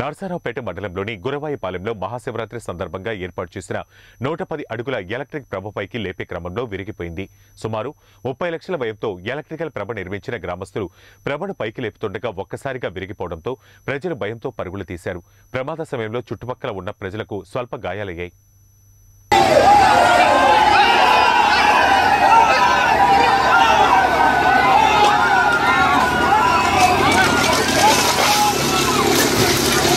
నర్సారావుపేట మండలంలోని గురవాయిపాలెంలో మహాశివరాత్రి సందర్భంగా ఏర్పాటు చేసిన నూట పది అడుగుల ఎలక్ట్రిక్ ప్రభపైకి లేపే క్రమంలో విరిగిపోయింది సుమారు ముప్పై లక్షల వ్యయంతో ఎలక్ట్రికల్ ప్రభ నిర్మించిన గ్రామస్తులు ప్రభను పైకి లేపుతుండగా ఒక్కసారిగా విరిగిపోవడంతో ప్రజలు భయంతో పరుగులు తీశారు ప్రమాద సమయంలో చుట్టుపక్కల ఉన్న ప్రజలకు స్వల్ప గాయాలయ్యాయి